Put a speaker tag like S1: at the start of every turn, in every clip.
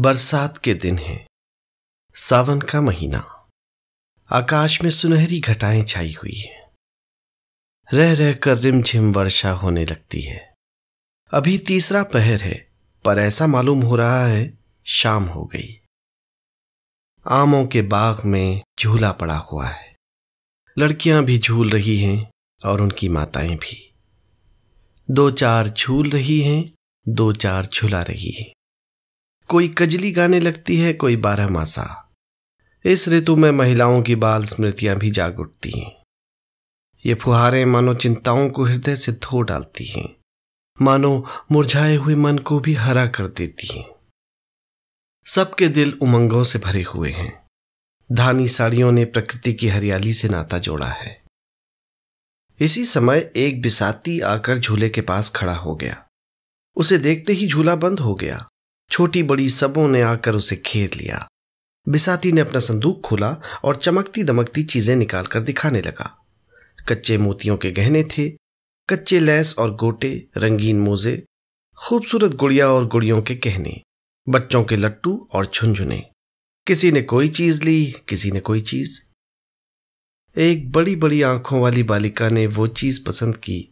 S1: बरसात के दिन है सावन का महीना आकाश में सुनहरी घटाएं छाई हुई है रह रह कर रिमझिम वर्षा होने लगती है अभी तीसरा पहर है पर ऐसा मालूम हो रहा है शाम हो गई आमों के बाग में झूला पड़ा हुआ है लड़कियां भी झूल रही हैं और उनकी माताएं भी दो चार झूल रही हैं दो चार झूला रही हैं कोई कजली गाने लगती है कोई बारह मासा इस ऋतु में महिलाओं की बाल स्मृतियां भी जाग उठती हैं ये फुहारें मानो चिंताओं को हृदय से धो डालती हैं मानो मुरझाए हुए मन को भी हरा कर देती हैं सबके दिल उमंगों से भरे हुए हैं धानी साड़ियों ने प्रकृति की हरियाली से नाता जोड़ा है इसी समय एक बिसाती आकर झूले के पास खड़ा हो गया उसे देखते ही झूला बंद हो गया छोटी बड़ी सबों ने आकर उसे घेर लिया बिसाती ने अपना संदूक खोला और चमकती दमकती चीजें निकालकर दिखाने लगा कच्चे मोतियों के गहने थे कच्चे लैस और गोटे रंगीन मोजे खूबसूरत गुड़िया और गुड़ियों के कहने बच्चों के लट्टू और झुंझुने किसी ने कोई चीज ली किसी ने कोई चीज एक बड़ी बड़ी आंखों वाली बालिका ने वो चीज पसंद की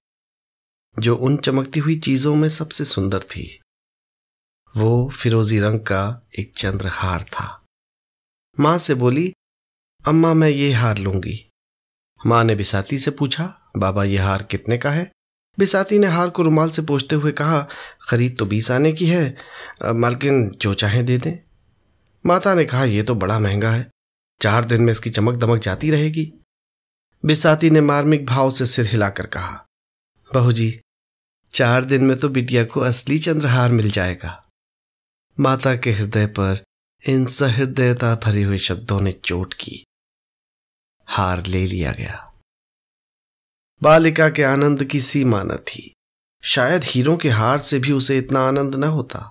S1: जो उन चमकती हुई चीजों में सबसे सुंदर थी वो फिरोजी रंग का एक चंद्रहार था मां से बोली अम्मा मैं ये हार लूंगी मां ने बिसाती से पूछा बाबा ये हार कितने का है बिसाती ने हार को रुमाल से पोछते हुए कहा खरीद तो बीस आने की है मालकिन जो चाहे दे दें माता ने कहा यह तो बड़ा महंगा है चार दिन में इसकी चमक दमक जाती रहेगी बिसाती ने मार्मिक भाव से सिर हिलाकर कहा बहू जी चार दिन में तो बिटिया को असली चंद्रहार मिल जाएगा माता के हृदय पर इन सहृदयता भरी हुई शब्दों ने चोट की हार ले लिया गया बालिका के आनंद की सीमा न थी शायद हीरों के हार से भी उसे इतना आनंद न होता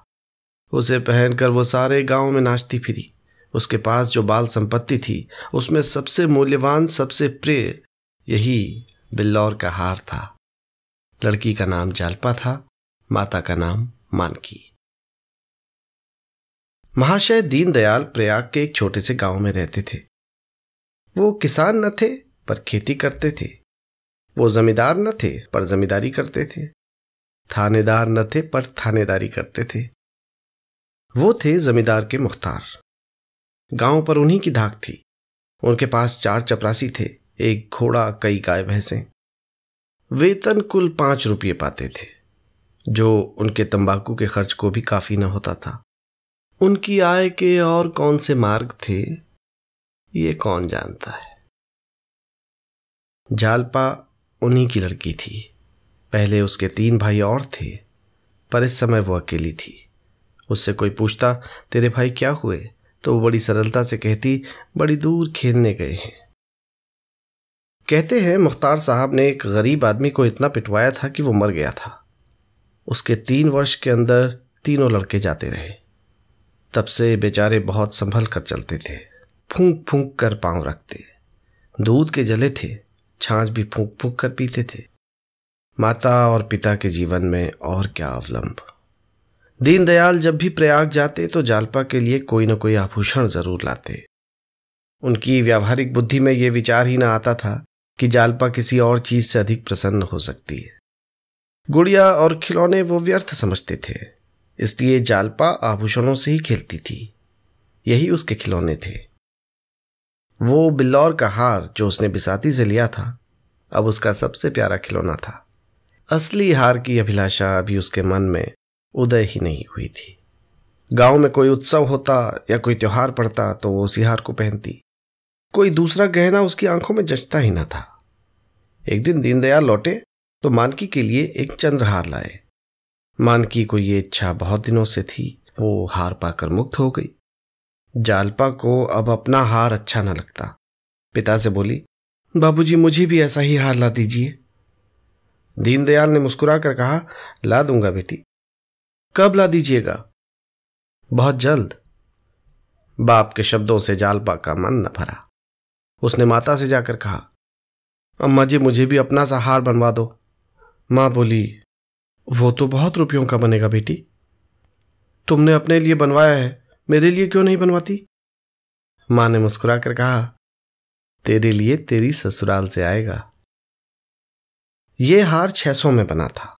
S1: उसे पहनकर वो सारे गांव में नाचती फिरी उसके पास जो बाल संपत्ति थी उसमें सबसे मूल्यवान सबसे प्रिय यही बिल्लौर का हार था लड़की का नाम जालपा था माता का नाम मानकी महाशय दीनदयाल प्रयाग के एक छोटे से गांव में रहते थे वो किसान न थे पर खेती करते थे वो जमींदार न थे पर जमींदारी करते थे थानेदार न थे पर थानेदारी करते थे वो थे जमींदार के मुख्तार गांव पर उन्हीं की धाक थी उनके पास चार चपरासी थे एक घोड़ा कई गाय भैंसें वेतन कुल पांच रुपये पाते थे जो उनके तंबाकू के खर्च को भी काफी न होता था उनकी आय के और कौन से मार्ग थे ये कौन जानता है जालपा उन्हीं की लड़की थी पहले उसके तीन भाई और थे पर इस समय वो अकेली थी उससे कोई पूछता तेरे भाई क्या हुए तो वो बड़ी सरलता से कहती बड़ी दूर खेलने गए हैं कहते हैं मुख्तार साहब ने एक गरीब आदमी को इतना पिटवाया था कि वो मर गया था उसके तीन वर्ष के अंदर तीनों लड़के जाते रहे तब से बेचारे बहुत संभल कर चलते थे फूंक फूंक कर पांव रखते दूध के जले थे छाछ भी फूंक फूंक कर पीते थे माता और पिता के जीवन में और क्या अवलंब दीनदयाल जब भी प्रयाग जाते तो जालपा के लिए कोई न कोई आभूषण जरूर लाते उनकी व्यावहारिक बुद्धि में यह विचार ही न आता था कि जालपा किसी और चीज से अधिक प्रसन्न हो सकती है गुड़िया और खिलौने वो व्यर्थ समझते थे इसलिए जालपा आभूषणों से ही खेलती थी यही उसके खिलौने थे वो बिल्लौर का हार जो उसने बिसाती से लिया था अब उसका सबसे प्यारा खिलौना था असली हार की अभिलाषा अभी उसके मन में उदय ही नहीं हुई थी गांव में कोई उत्सव होता या कोई त्योहार पड़ता तो वो उसी हार को पहनती कोई दूसरा गहना उसकी आंखों में जचता ही न था एक दिन दीनदयाल लौटे तो मानकी के लिए एक चंद्रहार लाए मानकी को ये इच्छा बहुत दिनों से थी वो हार पाकर मुक्त हो गई जालपा को अब अपना हार अच्छा न लगता पिता से बोली बाबूजी मुझे भी ऐसा ही हार ला दीजिए दीनदयाल ने मुस्कुरा कर कहा ला दूंगा बेटी कब ला दीजिएगा बहुत जल्द बाप के शब्दों से जालपा का मन न भरा उसने माता से जाकर कहा अम्मा जी मुझे भी अपना सा हार बनवा दो मां बोली वो तो बहुत रुपयों का बनेगा बेटी तुमने अपने लिए बनवाया है मेरे लिए क्यों नहीं बनवाती मां ने मुस्कुरा कर कहा तेरे लिए तेरी ससुराल से आएगा ये हार छह सौ में बना था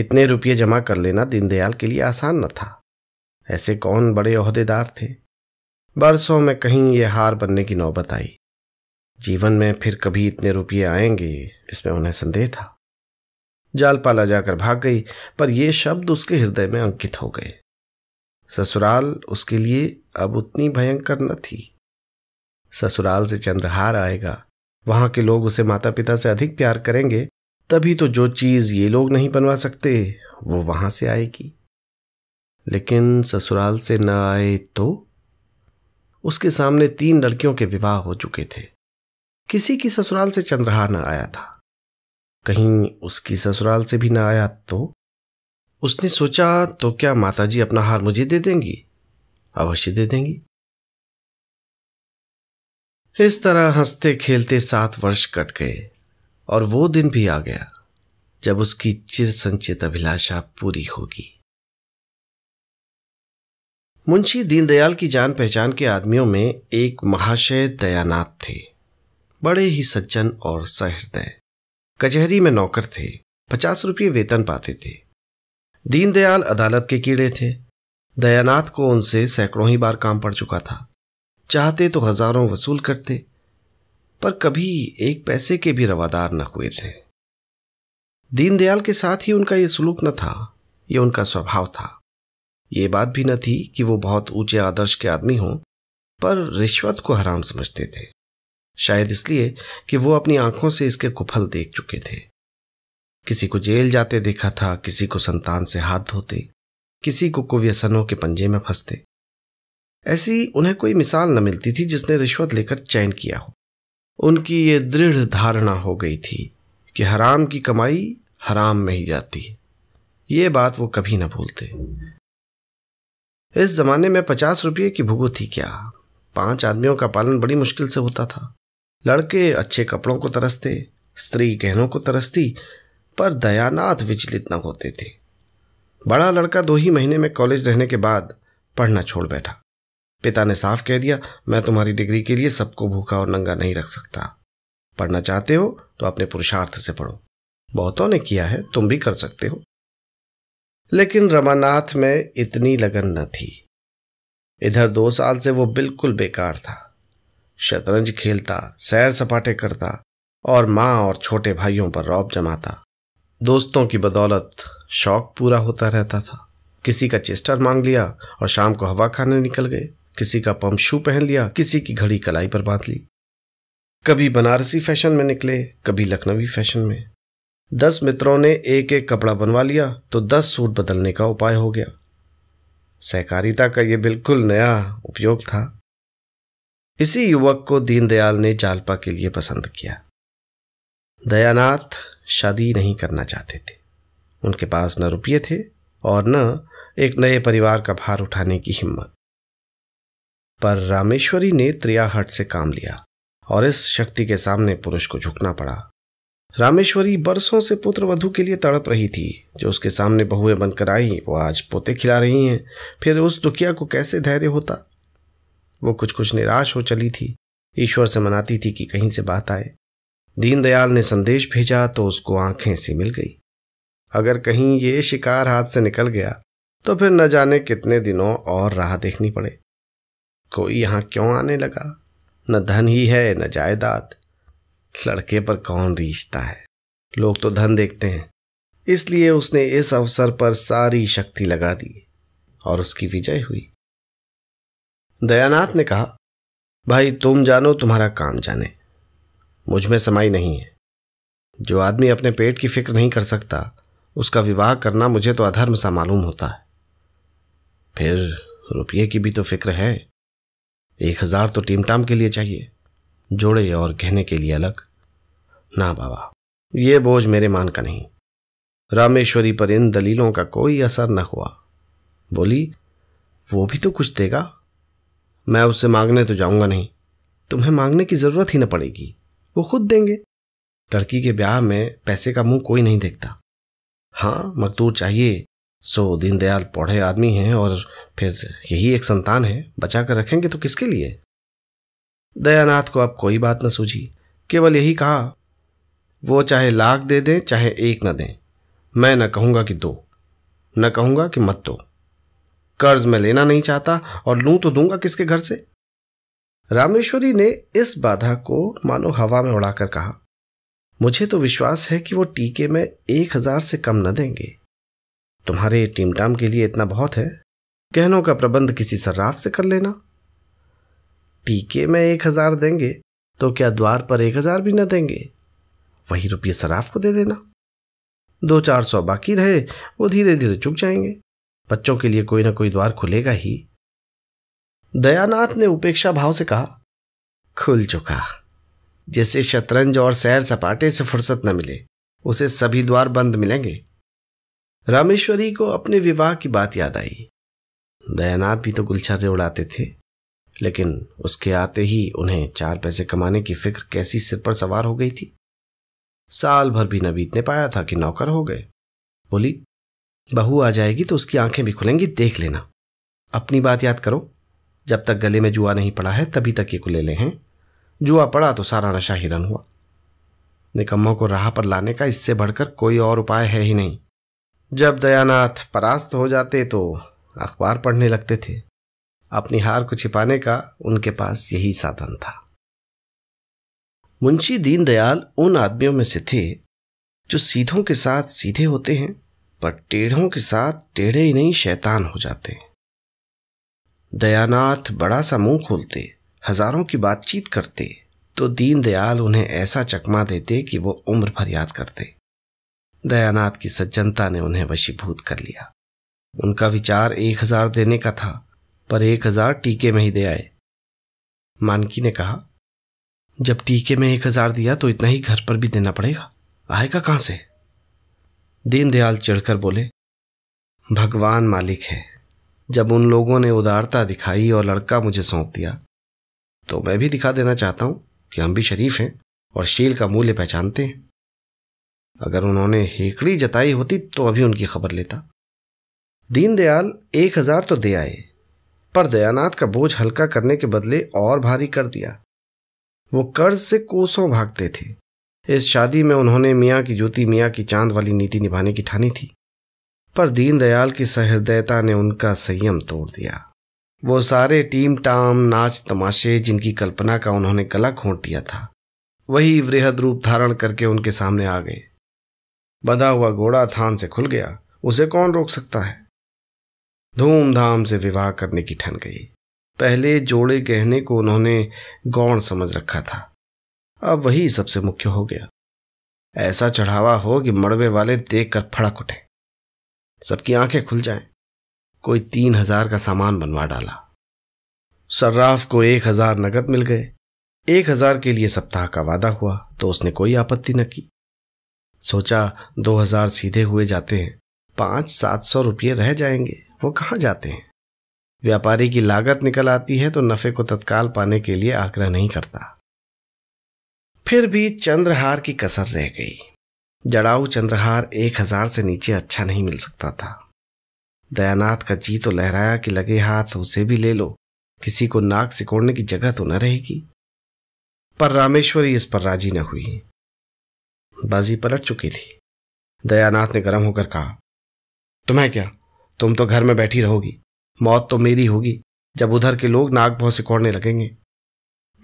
S1: इतने रुपये जमा कर लेना दीनदयाल के लिए आसान न था ऐसे कौन बड़े अहदेदार थे बरसों में कहीं ये हार बनने की नौबत आई जीवन में फिर कभी इतने रुपये आएंगे इसमें उन्हें संदेह था जालपाला जाकर भाग गई पर यह शब्द उसके हृदय में अंकित हो गए ससुराल उसके लिए अब उतनी भयंकर न थी ससुराल से चंद्रहार आएगा वहां के लोग उसे माता पिता से अधिक प्यार करेंगे तभी तो जो चीज ये लोग नहीं बनवा सकते वो वहां से आएगी लेकिन ससुराल से न आए तो उसके सामने तीन लड़कियों के विवाह हो चुके थे किसी की ससुराल से चंद्रहार न आया था कहीं उसकी ससुराल से भी ना आया तो उसने सोचा तो क्या माताजी अपना हार मुझे दे देंगी अवश्य दे देंगी इस तरह हंसते खेलते सात वर्ष कट गए और वो दिन भी आ गया जब उसकी चिर संचित अभिलाषा पूरी होगी मुंशी दीनदयाल की जान पहचान के आदमियों में एक महाशय दयानाथ थे बड़े ही सज्जन और सहृदय कचहरी में नौकर थे पचास रुपये वेतन पाते थे दीनदयाल अदालत के कीड़े थे दयानाथ को उनसे सैकड़ों ही बार काम पड़ चुका था चाहते तो हजारों वसूल करते पर कभी एक पैसे के भी रवादार न हुए थे दीनदयाल के साथ ही उनका यह सलूक न था ये उनका स्वभाव था ये बात भी न थी कि वो बहुत ऊंचे आदर्श के आदमी हों पर रिश्वत को हराम समझते थे शायद इसलिए कि वो अपनी आंखों से इसके कुफल देख चुके थे किसी को जेल जाते देखा था किसी को संतान से हाथ धोते किसी को कुव्यसनों के पंजे में फंसते ऐसी उन्हें कोई मिसाल न मिलती थी जिसने रिश्वत लेकर चैन किया हो उनकी ये दृढ़ धारणा हो गई थी कि हराम की कमाई हराम में ही जाती है ये बात वो कभी ना भूलते इस जमाने में पचास रुपये की भुगो थी क्या पांच आदमियों का पालन बड़ी मुश्किल से होता था लड़के अच्छे कपड़ों को तरसते स्त्री गहनों को तरसती पर दयानाथ विचलित न होते थे बड़ा लड़का दो ही महीने में कॉलेज रहने के बाद पढ़ना छोड़ बैठा पिता ने साफ कह दिया मैं तुम्हारी डिग्री के लिए सबको भूखा और नंगा नहीं रख सकता पढ़ना चाहते हो तो अपने पुरुषार्थ से पढ़ो बहुतों ने किया है तुम भी कर सकते हो लेकिन रमानाथ में इतनी लगन न थी इधर दो साल से वो बिल्कुल बेकार था शतरंज खेलता सैर सपाटे करता और माँ और छोटे भाइयों पर रौब जमाता दोस्तों की बदौलत शौक पूरा होता रहता था किसी का चेस्टर मांग लिया और शाम को हवा खाने निकल गए किसी का पम्प शू पहन लिया किसी की घड़ी कलाई पर बांध ली कभी बनारसी फैशन में निकले कभी लखनवी फैशन में दस मित्रों ने एक एक कपड़ा बनवा लिया तो दस सूट बदलने का उपाय हो गया सहकारिता का यह बिल्कुल नया उपयोग था इसी युवक को दीनदयाल ने जालपा के लिए पसंद किया दयानाथ शादी नहीं करना चाहते थे उनके पास न रुपये थे और न एक नए परिवार का भार उठाने की हिम्मत पर रामेश्वरी ने त्रियाहट से काम लिया और इस शक्ति के सामने पुरुष को झुकना पड़ा रामेश्वरी बरसों से पुत्र वधु के लिए तड़प रही थी जो उसके सामने बहुएं बनकर आई वो आज पोते खिला रही हैं फिर उस दुखिया को कैसे धैर्य होता वो कुछ कुछ निराश हो चली थी ईश्वर से मनाती थी कि कहीं से बात आए दीनदयाल ने संदेश भेजा तो उसको आंखें सी मिल गई अगर कहीं ये शिकार हाथ से निकल गया तो फिर न जाने कितने दिनों और राह देखनी पड़े कोई यहां क्यों आने लगा न धन ही है न जायदाद लड़के पर कौन रीछता है लोग तो धन देखते हैं इसलिए उसने इस अवसर पर सारी शक्ति लगा दी और उसकी विजय हुई दयानाथ ने कहा भाई तुम जानो तुम्हारा काम जाने मुझ में समाई नहीं है जो आदमी अपने पेट की फिक्र नहीं कर सकता उसका विवाह करना मुझे तो अधर्म सा मालूम होता है फिर रुपये की भी तो फिक्र है एक हजार तो टीमटाम के लिए चाहिए जोड़े और गहने के लिए अलग ना बाबा ये बोझ मेरे मान का नहीं रामेश्वरी पर इन दलीलों का कोई असर न हुआ बोली वो भी तो कुछ देगा मैं उससे मांगने तो जाऊंगा नहीं तुम्हें मांगने की जरूरत ही न पड़ेगी वो खुद देंगे लड़की के ब्याह में पैसे का मुंह कोई नहीं देखता हाँ मकदूर चाहिए सो दीनदयाल पौढ़े आदमी हैं और फिर यही एक संतान है बचा कर रखेंगे तो किसके लिए दयानाथ को अब कोई बात न सूझी केवल यही कहा वो चाहे लाख दे दें चाहे एक न दें मैं न कहूंगा कि दो न कहूंगा कि मत दो कर्ज मैं लेना नहीं चाहता और लूं तो दूंगा किसके घर से रामेश्वरी ने इस बाधा को मानो हवा में उड़ाकर कहा मुझे तो विश्वास है कि वो टीके में एक हजार से कम न देंगे तुम्हारे टीमटाम के लिए इतना बहुत है गहनों का प्रबंध किसी सर्राफ से कर लेना टीके में एक हजार देंगे तो क्या द्वार पर एक हजार भी न देंगे वही रुपये सराफ को दे देना दो चार सौ बाकी रहे वो धीरे धीरे चुक जाएंगे बच्चों के लिए कोई ना कोई द्वार खुलेगा ही दयानाथ ने उपेक्षा भाव से कहा खुल चुका जैसे शतरंज और सैर सपाटे से फुर्सत न मिले उसे सभी द्वार बंद मिलेंगे रामेश्वरी को अपने विवाह की बात याद आई दयानाथ भी तो गुलछर्रे उड़ाते थे लेकिन उसके आते ही उन्हें चार पैसे कमाने की फिक्र कैसी सिर पर सवार हो गई थी साल भर भी न बीतने पाया था कि नौकर हो गए बोली बहू आ जाएगी तो उसकी आंखें भी खुलेंगी देख लेना अपनी बात याद करो जब तक गले में जुआ नहीं पड़ा है तभी तक ये खुलेले हैं जुआ पड़ा तो सारा नशा हिरन हुआ निकम्मों को राह पर लाने का इससे बढ़कर कोई और उपाय है ही नहीं जब दयानाथ परास्त हो जाते तो अखबार पढ़ने लगते थे अपनी हार को छिपाने का उनके पास यही साधन था मुंशी दीनदयाल उन आदमियों में से थे जो सीधों के साथ सीधे होते हैं पर टेढ़ों के साथ टेढ़े ही नहीं शैतान हो जाते दयानाथ बड़ा सा मुंह खोलते हजारों की बातचीत करते तो दीनदयाल उन्हें ऐसा चकमा देते कि वो उम्र भर याद करते दयानाथ की सज्जनता ने उन्हें वशीभूत कर लिया उनका विचार एक हजार देने का था पर एक हजार टीके में ही दे आए मानकी ने कहा जब टीके में एक हजार दिया तो इतना ही घर पर भी देना पड़ेगा आएगा कहां से दीनदयाल चिढ़कर बोले भगवान मालिक है जब उन लोगों ने उदारता दिखाई और लड़का मुझे सौंप दिया तो मैं भी दिखा देना चाहता हूं कि हम भी शरीफ हैं और शील का मूल्य पहचानते हैं अगर उन्होंने हेकड़ी जताई होती तो अभी उनकी खबर लेता दीनदयाल एक हजार तो दे आए पर दयानाथ का बोझ हल्का करने के बदले और भारी कर दिया वो कर्ज से कोसों भागते थे इस शादी में उन्होंने मियाँ की ज्योति मियाँ की चांद वाली नीति निभाने की ठानी थी पर दीनदयाल की सहृदयता ने उनका संयम तोड़ दिया वो सारे टीम टाम नाच तमाशे जिनकी कल्पना का उन्होंने गला खोट दिया था वही वृहद रूप धारण करके उनके सामने आ गए बधा हुआ घोड़ा थान से खुल गया उसे कौन रोक सकता है धूमधाम से विवाह करने की ठन गई पहले जोड़े गहने को उन्होंने गौण समझ रखा था अब वही सबसे मुख्य हो गया ऐसा चढ़ावा हो कि मड़बे वाले देख कर फड़क उठे सबकी आंखें खुल जाएं। कोई तीन हजार का सामान बनवा डाला सर्राफ को एक हजार नकद मिल गए एक हजार के लिए सप्ताह का वादा हुआ तो उसने कोई आपत्ति न की सोचा दो हजार सीधे हुए जाते हैं पांच सात सौ रुपये रह जाएंगे वो कहाँ जाते हैं व्यापारी की लागत निकल आती है तो नफे को तत्काल पाने के लिए आग्रह नहीं करता फिर भी चंद्रहार की कसर रह गई जड़ाऊ चंद्रहार एक हजार से नीचे अच्छा नहीं मिल सकता था दयानाथ का जी तो लहराया कि लगे हाथ उसे भी ले लो किसी को नाक सिकोड़ने की जगह तो न रहेगी पर रामेश्वरी इस पर राजी न हुई बाजी पलट चुकी थी दयानाथ ने गर्म होकर कहा तुम्हें क्या तुम तो घर में बैठी रहोगी मौत तो मेरी होगी जब उधर के लोग नाक बहुत सिकोड़ने लगेंगे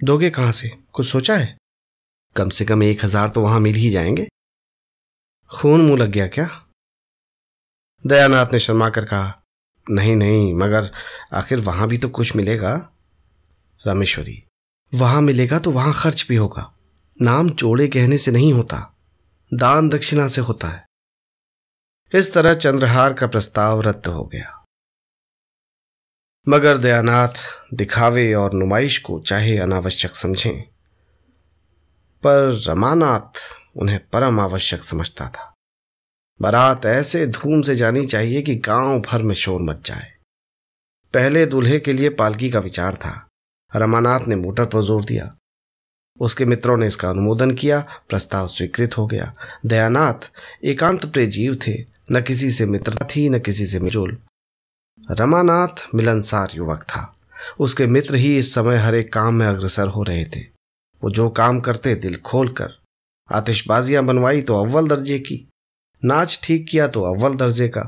S1: दोगे कहां से कुछ सोचा है कम से कम एक हजार तो वहां मिल ही जाएंगे खून मुंह लग गया क्या दयानाथ ने शर्मा कर कहा नहीं नहीं मगर आखिर वहां भी तो कुछ मिलेगा रामेश्वरी वहां मिलेगा तो वहां खर्च भी होगा नाम चोड़े कहने से नहीं होता दान दक्षिणा से होता है इस तरह चंद्रहार का प्रस्ताव रद्द हो गया मगर दयानाथ दिखावे और नुमाइश को चाहे अनावश्यक समझें पर रमानाथ उन्हें परम आवश्यक समझता था बारात ऐसे धूम से जानी चाहिए कि गांव भर में शोर मच जाए पहले दूल्हे के लिए पालकी का विचार था रमानाथ ने मोटर पर जोर दिया उसके मित्रों ने इसका अनुमोदन किया प्रस्ताव स्वीकृत हो गया दयानाथ एकांत प्रिय जीव थे न किसी से मित्रता थी न किसी से मिजोल रमानाथ मिलनसार युवक था उसके मित्र ही इस समय हर एक काम में अग्रसर हो रहे थे वो जो काम करते दिल खोल कर आतिशबाजियां बनवाई तो अव्वल दर्जे की नाच ठीक किया तो अव्वल दर्जे का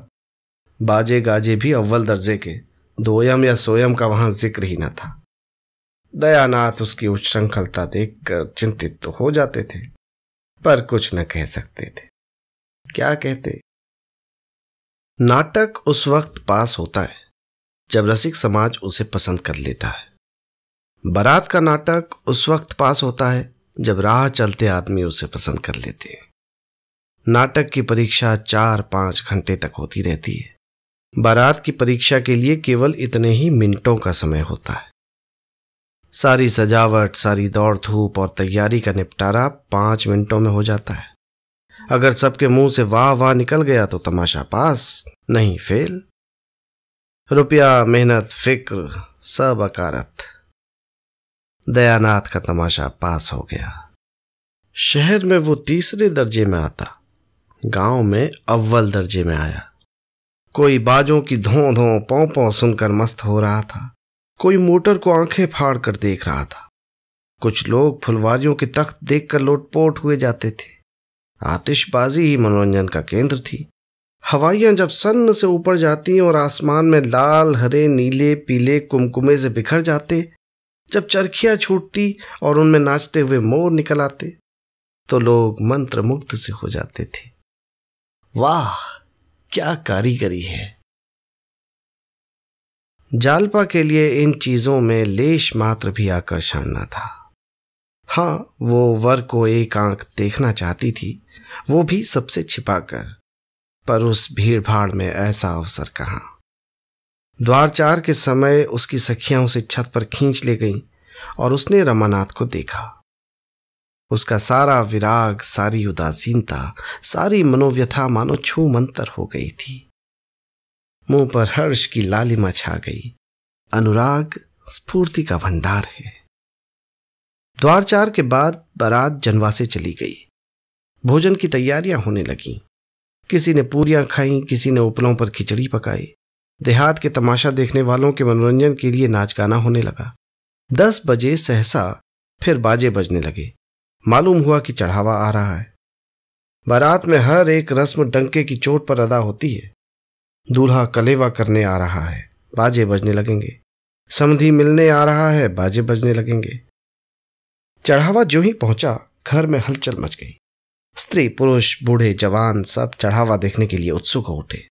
S1: बाजे गाजे भी अव्वल दर्जे के दोयम या सोयम का वहां जिक्र ही न था दयानाथ उसकी उच्छृंखलता देखकर चिंतित तो हो जाते थे पर कुछ न कह सकते थे क्या कहते नाटक उस वक्त पास होता है जब रसिक समाज उसे पसंद कर लेता है बारात का नाटक उस वक्त पास होता है जब राह चलते आदमी उसे पसंद कर लेते हैं नाटक की परीक्षा चार पांच घंटे तक होती रहती है बारात की परीक्षा के लिए केवल इतने ही मिनटों का समय होता है सारी सजावट सारी दौड़ धूप और तैयारी का निपटारा पांच मिनटों में हो जाता है अगर सबके मुंह से वाह वाह निकल गया तो तमाशा पास नहीं फेल रुपया मेहनत फिक्र सब अकारत्थ दयानाथ का तमाशा पास हो गया शहर में वो तीसरे दर्जे में आता गांव में अव्वल दर्जे में आया कोई बाजों की धों धों पौ पौ सुनकर मस्त हो रहा था कोई मोटर को आंखें फाड़ कर देख रहा था कुछ लोग फुलवारियों के तख्त देखकर लोटपोट हुए जाते थे आतिशबाजी ही मनोरंजन का केंद्र थी हवाइयां जब सन्न से ऊपर जाती और आसमान में लाल हरे नीले पीले कुमकुमे से बिखर जाते जब चरखियां छूटती और उनमें नाचते हुए मोर निकल आते तो लोग मंत्र मुक्त से हो जाते थे वाह क्या कारीगरी है जालपा के लिए इन चीजों में लेश मात्र भी आकर्षण न था हां वो वर को एक आंख देखना चाहती थी वो भी सबसे छिपाकर पर उस भीड़ भाड़ में ऐसा अवसर कहां द्वारचार के समय उसकी सखियां उसे छत पर खींच ले गईं और उसने रमानाथ को देखा उसका सारा विराग सारी उदासीनता सारी मनोव्यथा मानो छू मंतर हो गई थी मुंह पर हर्ष की लालिमा छा गई अनुराग स्फूर्ति का भंडार है द्वारचार के बाद बारात जनवा से चली गई भोजन की तैयारियां होने लगी किसी ने पूरियां खाई किसी ने उपलों पर खिचड़ी पकाई देहात के तमाशा देखने वालों के मनोरंजन के लिए नाच गाना होने लगा दस बजे सहसा फिर बाजे बजने लगे मालूम हुआ कि चढ़ावा आ रहा है बारात में हर एक रस्म डंके की चोट पर अदा होती है दूल्हा कलेवा करने आ रहा है बाजे बजने लगेंगे समधी मिलने आ रहा है बाजे बजने लगेंगे चढ़ावा जो ही पहुंचा घर में हलचल मच गई स्त्री पुरुष बूढ़े जवान सब चढ़ावा देखने के लिए उत्सुक हो उठे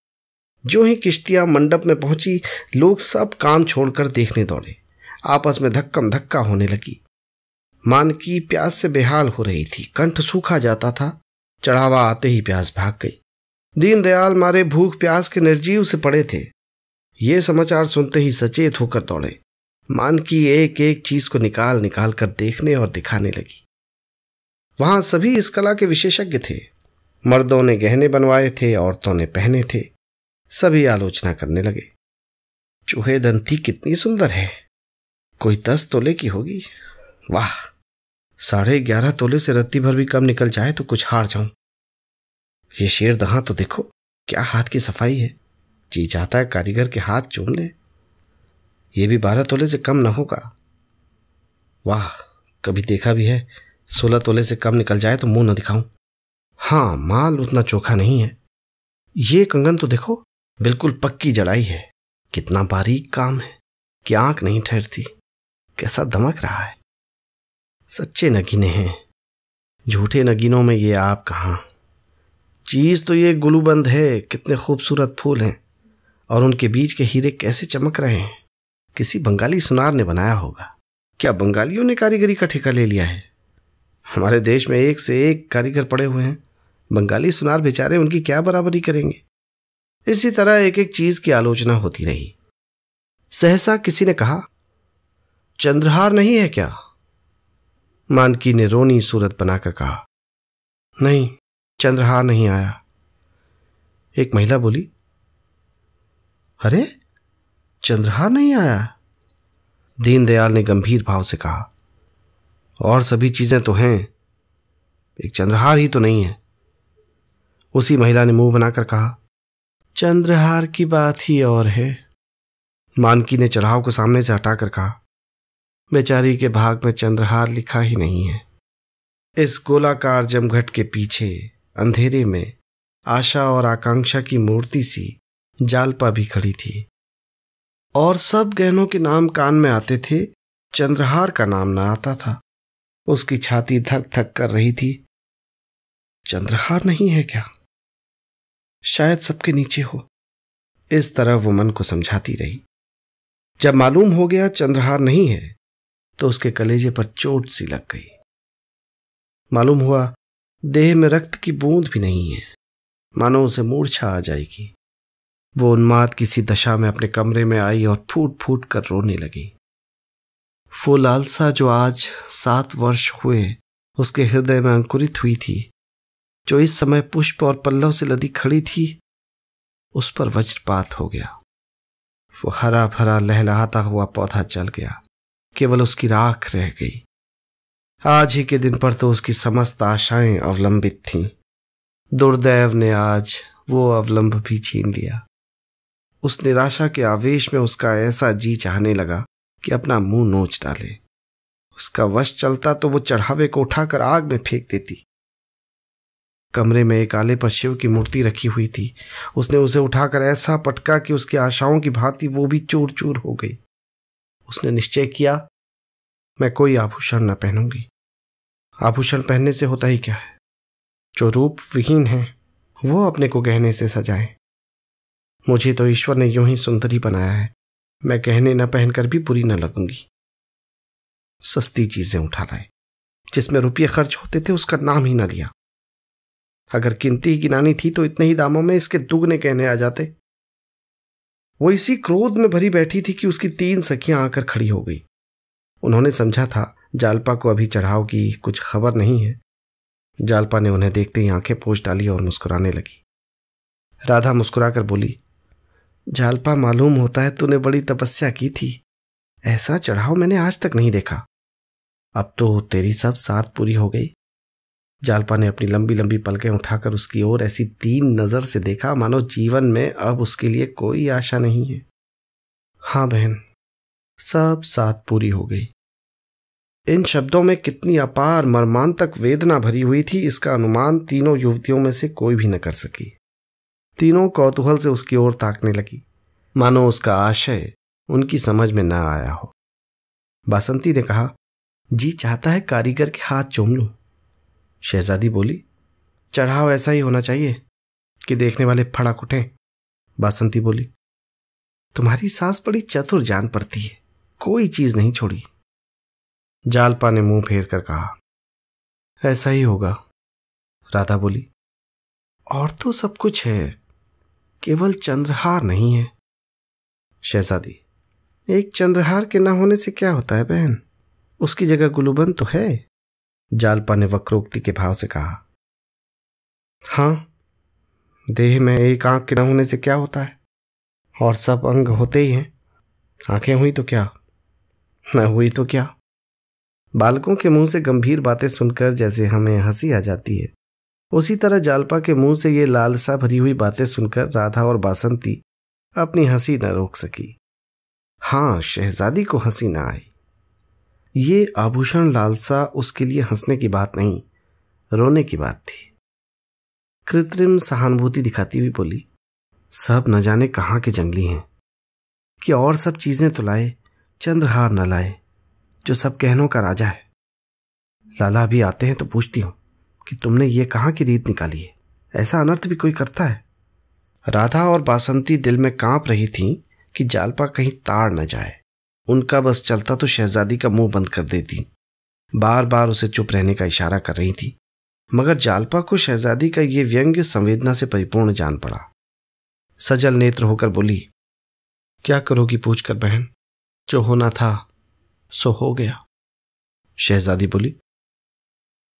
S1: जो ही किश्तियां मंडप में पहुंची लोग सब काम छोड़कर देखने दौड़े आपस में धक्कम धक्का होने लगी मानकी प्यास से बेहाल हो रही थी कंठ सूखा जाता था चढ़ावा आते ही प्यास भाग गई दीनदयाल मारे भूख प्यास के निर्जीव से पड़े थे ये समाचार सुनते ही सचेत होकर दौड़े मानकी एक एक चीज को निकाल निकाल कर देखने और दिखाने लगी वहां सभी इस कला के विशेषज्ञ थे मर्दों ने गहने बनवाए थे औरतों ने पहने थे सभी आलोचना करने लगे चूहे दंती कितनी सुंदर है कोई दस तोले की होगी वाह साढ़े ग्यारह तोले से रत्ती भर भी कम निकल जाए तो कुछ हार जाऊं ये शेर दहा तो देखो क्या हाथ की सफाई है जी जाता है कारीगर के हाथ चूम ले ये भी बारह तोले से कम न होगा वाह कभी देखा भी है सोलह तोले से कम निकल जाए तो मुंह न दिखाऊं हां माल उतना चोखा नहीं है ये कंगन तो देखो बिल्कुल पक्की जड़ाई है कितना बारीक काम है कि आंख नहीं ठहरती कैसा दमक रहा है सच्चे नगीने हैं झूठे नगीनों में ये आप कहाँ चीज़ तो ये गुलूबंद है कितने खूबसूरत फूल हैं और उनके बीच के हीरे कैसे चमक रहे हैं किसी बंगाली सुनार ने बनाया होगा क्या बंगालियों ने कारीगरी का ठेका ले लिया है हमारे देश में एक से एक कारीगर पड़े हुए हैं बंगाली सुनार बेचारे उनकी क्या बराबरी करेंगे इसी तरह एक एक चीज की आलोचना होती रही सहसा किसी ने कहा चंद्रहार नहीं है क्या मानकी ने रोनी सूरत बनाकर कहा नहीं चंद्रहार नहीं आया एक महिला बोली अरे चंद्रहार नहीं आया दीनदयाल ने गंभीर भाव से कहा और सभी चीजें तो हैं एक चंद्रहार ही तो नहीं है उसी महिला ने मुंह बनाकर कहा चंद्रहार की बात ही और है मानकी ने चढ़ाव को सामने से हटाकर कहा बेचारी के भाग में चंद्रहार लिखा ही नहीं है इस गोलाकार जमघट के पीछे अंधेरे में आशा और आकांक्षा की मूर्ति सी जालपा भी खड़ी थी और सब गहनों के नाम कान में आते थे चंद्रहार का नाम ना आता था उसकी छाती धक धक कर रही थी चंद्रहार नहीं है क्या शायद सबके नीचे हो इस तरह वो मन को समझाती रही जब मालूम हो गया चंद्रहार नहीं है तो उसके कलेजे पर चोट सी लग गई मालूम हुआ देह में रक्त की बूंद भी नहीं है मानो उसे मूर्छा आ जाएगी वो उन्माद किसी दशा में अपने कमरे में आई और फूट फूट कर रोने लगी वो लालसा जो आज सात वर्ष हुए उसके हृदय में अंकुरित हुई थी जो इस समय पुष्प और पल्लव से लदी खड़ी थी उस पर वज्रपात हो गया वो हरा भरा लहलाता हुआ पौधा चल गया केवल उसकी राख रह गई आज ही के दिन पर तो उसकी समस्त आशाएं अवलंबित थीं दुर्दैव ने आज वो अवलंब भी छीन लिया उस निराशा के आवेश में उसका ऐसा जी चाहने लगा कि अपना मुंह नोच डाले उसका वश चलता तो वो चढ़ावे को उठाकर आग में फेंक देती कमरे में एक आले पर शिव की मूर्ति रखी हुई थी उसने उसे उठाकर ऐसा पटका कि उसकी आशाओं की भांति वो भी चूर चूर हो गई उसने निश्चय किया मैं कोई आभूषण न पहनूंगी आभूषण पहनने से होता ही क्या है जो रूप विहीन है वो अपने को गहने से सजाए मुझे तो ईश्वर ने यूं ही सुंदरी बनाया है मैं गहने न पहनकर भी बुरी न लगूंगी सस्ती चीजें उठा लाए जिसमें रुपये खर्च होते थे उसका नाम ही न लिया अगर गिनती गिनानी थी तो इतने ही दामों में इसके दुगने कहने आ जाते वो इसी क्रोध में भरी बैठी थी कि उसकी तीन सखियां आकर खड़ी हो गई उन्होंने समझा था जालपा को अभी चढ़ाव की कुछ खबर नहीं है जालपा ने उन्हें देखते ही आंखें पोछ डाली और मुस्कुराने लगी राधा मुस्कुराकर बोली जालपा मालूम होता है तूने बड़ी तपस्या की थी ऐसा चढ़ाव मैंने आज तक नहीं देखा अब तो तेरी सब साथ पूरी हो गई जालपा ने अपनी लंबी लंबी पलकें उठाकर उसकी ओर ऐसी तीन नजर से देखा मानो जीवन में अब उसके लिए कोई आशा नहीं है हाँ बहन सब साथ पूरी हो गई इन शब्दों में कितनी अपार मर्मान तक वेदना भरी हुई थी इसका अनुमान तीनों युवतियों में से कोई भी न कर सकी तीनों कौतूहल से उसकी ओर ताकने लगी मानो उसका आशय उनकी समझ में न आया हो बासंती ने कहा जी चाहता है कारीगर के हाथ चूम लूं शहजादी बोली चढ़ाव ऐसा ही होना चाहिए कि देखने वाले फड़क उठे बासंती बोली तुम्हारी सास बड़ी चतुर जान पड़ती है कोई चीज नहीं छोड़ी जालपा ने मुंह फेर कर कहा ऐसा ही होगा राधा बोली और तो सब कुछ है केवल चंद्रहार नहीं है शहजादी एक चंद्रहार के ना होने से क्या होता है बहन उसकी जगह गुलूबंद तो है जालपा ने वक्रोक्ति के भाव से कहा हाँ देह में एक आंख के न होने से क्या होता है और सब अंग होते ही हैं आंखें हुई तो क्या न हुई तो क्या बालकों के मुंह से गंभीर बातें सुनकर जैसे हमें हंसी आ जाती है उसी तरह जालपा के मुंह से ये लालसा भरी हुई बातें सुनकर राधा और बासंती अपनी हंसी न रोक सकी हाँ शहजादी को हंसी न आई ये आभूषण लालसा उसके लिए हंसने की बात नहीं रोने की बात थी कृत्रिम सहानुभूति दिखाती हुई बोली सब न जाने कहाँ के जंगली हैं कि और सब चीजें तो लाए चंद्रहार न लाए जो सब कहनों का राजा है लाला भी आते हैं तो पूछती हूं कि तुमने ये कहाँ की रीत निकाली है ऐसा अनर्थ भी कोई करता है राधा और बासंती दिल में कांप रही थीं कि जालपा कहीं ताड़ न जाए उनका बस चलता तो शहजादी का मुंह बंद कर देती बार बार उसे चुप रहने का इशारा कर रही थी मगर जालपा को शहजादी का यह व्यंग्य संवेदना से परिपूर्ण जान पड़ा सजल नेत्र होकर बोली क्या करोगी पूछकर बहन जो होना था सो हो गया शहजादी बोली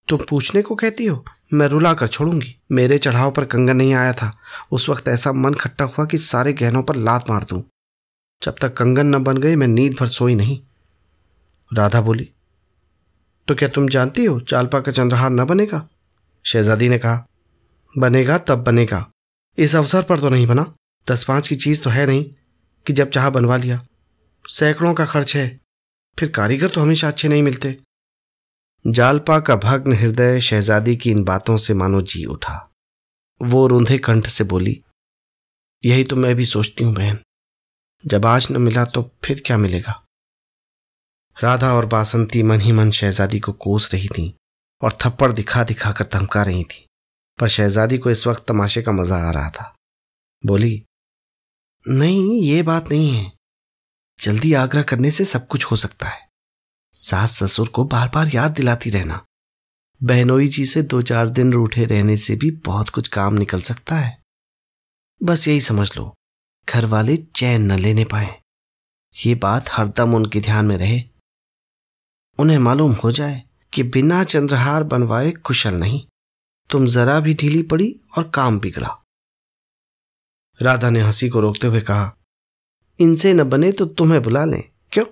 S1: तुम पूछने को कहती हो मैं रुला कर छोड़ूंगी मेरे चढ़ाव पर कंगन नहीं आया था उस वक्त ऐसा मन खट्टा हुआ कि सारे गहनों पर लात मार दूं जब तक कंगन न बन गई मैं नींद भर सोई नहीं राधा बोली तो क्या तुम जानती हो चालपा का चंद्रहार न बनेगा शहजादी ने कहा बनेगा तब बनेगा इस अवसर पर तो नहीं बना दस पांच की चीज़ तो है नहीं कि जब चाह बनवा लिया सैकड़ों का खर्च है फिर कारीगर तो हमेशा अच्छे नहीं मिलते जालपा का भग्न हृदय शहजादी की इन बातों से मानो जी उठा वो रूंधे कंठ से बोली यही तो मैं भी सोचती हूं बहन जब आज न मिला तो फिर क्या मिलेगा राधा और बासंती मन ही मन शहजादी को कोस रही थीं और थप्पड़ दिखा दिखा कर धमका रही थीं पर शहजादी को इस वक्त तमाशे का मजा आ रहा था बोली नहीं ये बात नहीं है जल्दी आग्रह करने से सब कुछ हो सकता है सास ससुर को बार बार याद दिलाती रहना बहनोई जी से दो चार दिन रूठे रहने से भी बहुत कुछ काम निकल सकता है बस यही समझ लो घर वाले चैन न लेने पाए ये बात हरदम उनके ध्यान में रहे उन्हें मालूम हो जाए कि बिना चंद्रहार बनवाए कुशल नहीं तुम जरा भी ढीली पड़ी और काम बिगड़ा राधा ने हंसी को रोकते हुए कहा इनसे न बने तो तुम्हें बुला लें क्यों